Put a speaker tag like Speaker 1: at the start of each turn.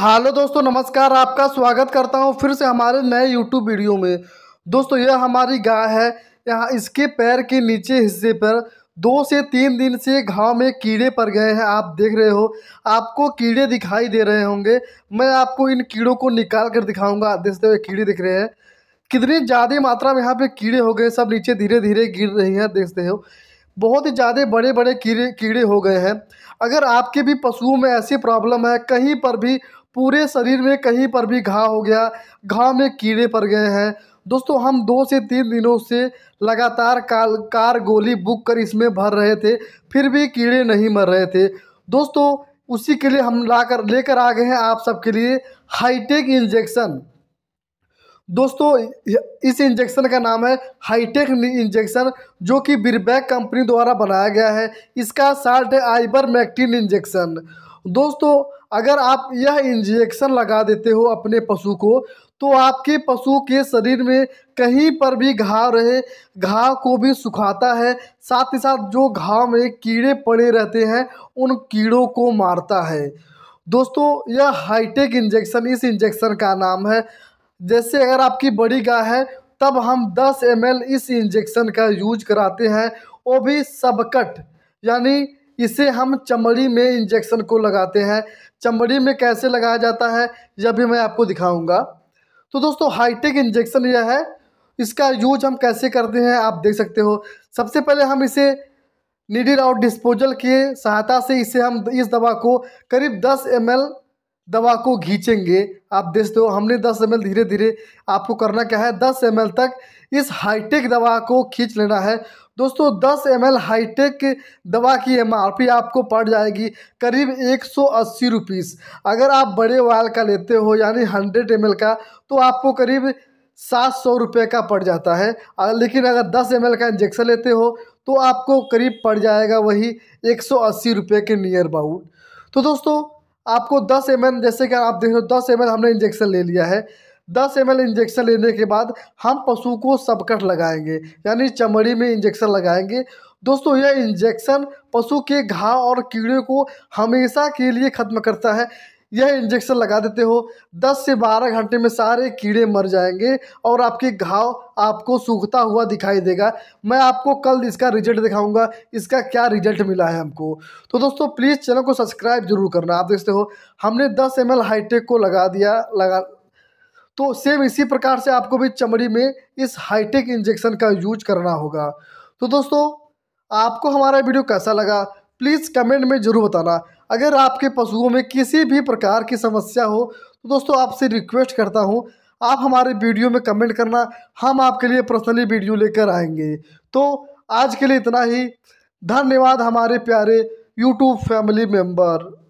Speaker 1: hello दोस्तों नमस्कार आपका स्वागत करता हूं फिर से हमारे नए यूट्यूब वीडियो में दोस्तों यह हमारी गाय है यहाँ इसके पैर के नीचे हिस्से पर दो से तीन दिन से घाव में कीड़े पड़ गए हैं आप देख रहे हो आपको कीड़े दिखाई दे रहे होंगे मैं आपको इन कीड़ों को निकाल कर दिखाऊंगा देखते हुए कीड़े दिख रहे हैं कितनी ज़्यादा मात्रा में यहाँ पे कीड़े हो गए सब नीचे धीरे धीरे गिर रही हैं देखते हो बहुत ही ज़्यादा बड़े बड़े कीड़े कीड़े हो गए हैं अगर आपके भी पशुओं में ऐसी प्रॉब्लम है कहीं पर भी पूरे शरीर में कहीं पर भी घाव हो गया घाव में कीड़े पड़ गए हैं दोस्तों हम दो से तीन दिनों से लगातार काल कार गोली बुक कर इसमें भर रहे थे फिर भी कीड़े नहीं मर रहे थे दोस्तों उसी के लिए हम ला कर लेकर आ गए हैं आप सबके लिए हाईटेक इंजेक्शन दोस्तों इस इंजेक्शन का नाम है हाईटेक इंजेक्शन जो कि बिरबैक कंपनी द्वारा बनाया गया है इसका साल्ट है आइबर मैक्टिन इंजेक्शन दोस्तों अगर आप यह इंजेक्शन लगा देते हो अपने पशु को तो आपके पशु के शरीर में कहीं पर भी घाव रहे घाव को भी सुखाता है साथ ही साथ जो घाव में कीड़े पड़े रहते हैं उन कीड़ों को मारता है दोस्तों यह हाईटेक इंजेक्शन इस इंजेक्शन का नाम है जैसे अगर आपकी बड़ी गाय है तब हम 10 एम इस इंजेक्शन का यूज कराते हैं वो भी सबकट यानी इसे हम चमड़ी में इंजेक्शन को लगाते हैं चमड़ी में कैसे लगाया जाता है यह भी मैं आपको दिखाऊंगा तो दोस्तों हाईटेक इंजेक्शन यह है इसका यूज हम कैसे करते हैं आप देख सकते हो सबसे पहले हम इसे निडिल और डिस्पोजल के सहायता से इसे हम इस दवा को करीब 10 एम दवा को घींचेंगे आप सकते हो हमने 10 एम धीरे धीरे आपको करना क्या है 10 एम तक इस हाईटेक दवा को खींच लेना है दोस्तों 10 एम एल हाईटेक दवा की एम आर पी आपको पड़ जाएगी करीब एक सौ अस्सी रुपीस अगर आप बड़े वायल का लेते हो यानी हंड्रेड एम एल का तो आपको करीब सात सौ रुपये का पड़ जाता है लेकिन अगर दस एम एल का इंजेक्शन लेते हो तो आपको करीब पड़ जाएगा वही एक सौ अस्सी रुपये के नियर अबाउट तो दोस्तों आपको दस एम जैसे कि आप देख रहे हो दस एम हमने इंजेक्शन ले लिया है दस एम इंजेक्शन लेने के बाद हम पशु को सबकट लगाएंगे यानी चमड़ी में इंजेक्शन लगाएंगे दोस्तों यह इंजेक्शन पशु के घाव और कीड़े को हमेशा के लिए ख़त्म करता है यह इंजेक्शन लगा देते हो 10 से 12 घंटे में सारे कीड़े मर जाएंगे और आपके घाव आपको सूखता हुआ दिखाई देगा मैं आपको कल इसका रिजल्ट दिखाऊंगा इसका क्या रिजल्ट मिला है हमको तो दोस्तों प्लीज़ चैनल को सब्सक्राइब जरूर करना आप देखते हो हमने 10 एम एल हाईटेक को लगा दिया लगा तो सेम इसी प्रकार से आपको भी चमड़ी में इस हाईटेक इंजेक्शन का यूज करना होगा तो दोस्तों आपको हमारा वीडियो कैसा लगा प्लीज़ कमेंट में ज़रूर बताना अगर आपके पशुओं में किसी भी प्रकार की समस्या हो तो दोस्तों आपसे रिक्वेस्ट करता हूँ आप हमारे वीडियो में कमेंट करना हम आपके लिए पर्सनली वीडियो लेकर आएंगे तो आज के लिए इतना ही धन्यवाद हमारे प्यारे यूट्यूब फैमिली मेम्बर